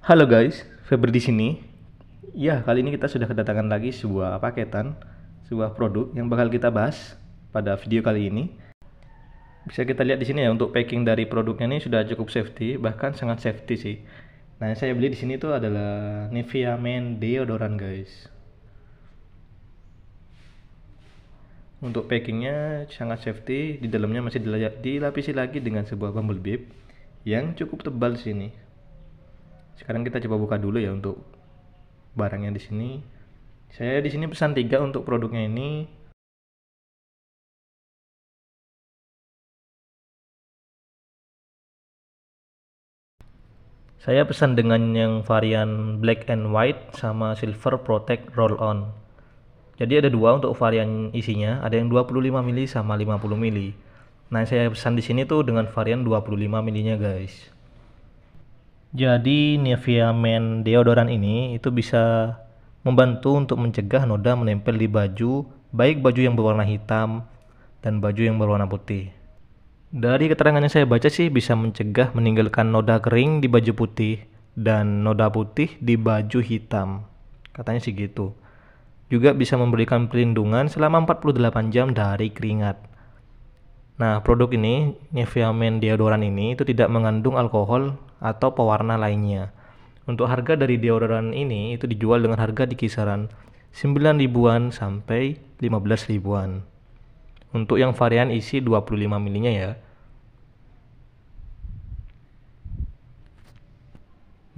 Halo guys, Febri di sini. Ya, kali ini kita sudah kedatangan lagi sebuah paketan, sebuah produk yang bakal kita bahas pada video kali ini. Bisa kita lihat di sini ya untuk packing dari produknya ini sudah cukup safety, bahkan sangat safety sih. Nah, yang saya beli di sini itu adalah Nivea Men deodorant, guys. Untuk packingnya sangat safety, di dalamnya masih dilapisi lagi dengan sebuah bubble bib yang cukup tebal sini sekarang kita coba buka dulu ya untuk barangnya di sini. Saya di sini pesan tiga untuk produknya ini. Saya pesan dengan yang varian black and white sama silver protect roll on. Jadi ada dua untuk varian isinya, ada yang 25 mili sama 50 mili. Nah, saya pesan di sini tuh dengan varian 25 milinya guys. Jadi Nivea Men deodoran ini itu bisa membantu untuk mencegah noda menempel di baju, baik baju yang berwarna hitam dan baju yang berwarna putih. Dari keterangannya saya baca sih bisa mencegah meninggalkan noda kering di baju putih dan noda putih di baju hitam. Katanya sih gitu. Juga bisa memberikan perlindungan selama 48 jam dari keringat. Nah, produk ini, Nivea Men Deodoran ini itu tidak mengandung alkohol atau pewarna lainnya. Untuk harga dari deodoran ini itu dijual dengan harga di kisaran 9 ribuan sampai 15 ribuan. Untuk yang varian isi 25 ml-nya ya.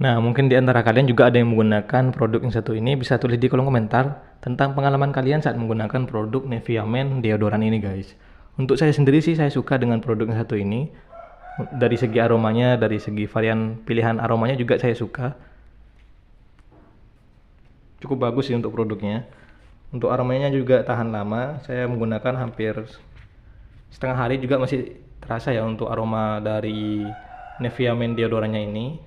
Nah, mungkin di antara kalian juga ada yang menggunakan produk yang satu ini, bisa tulis di kolom komentar tentang pengalaman kalian saat menggunakan produk Nivea Men deodoran ini, guys. Untuk saya sendiri sih saya suka dengan produk yang satu ini. Dari segi aromanya, dari segi varian pilihan aromanya juga saya suka. Cukup bagus sih untuk produknya. Untuk aromanya juga tahan lama. Saya menggunakan hampir setengah hari juga masih terasa ya untuk aroma dari Nevia men deodorannya ini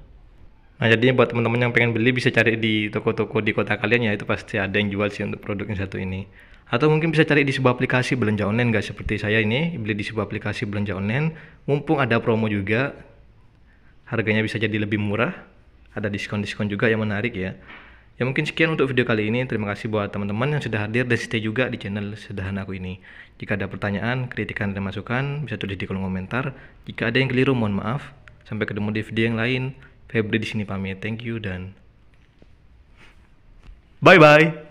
Nah jadinya buat teman-teman yang pengen beli bisa cari di toko-toko di kota kalian ya itu pasti ada yang jual sih untuk produk yang satu ini. Atau mungkin bisa cari di sebuah aplikasi belanja online guys seperti saya ini beli di sebuah aplikasi belanja online. Mumpung ada promo juga, harganya bisa jadi lebih murah. Ada diskon-diskon juga yang menarik ya. Ya mungkin sekian untuk video kali ini. Terima kasih buat teman-teman yang sudah hadir dan stay juga di channel sederhana aku ini. Jika ada pertanyaan, kritikan, dan masukan, bisa tulis di kolom komentar. Jika ada yang keliru, mohon maaf. Sampai ketemu di video yang lain. Febri di sini pamit. Thank you dan bye bye.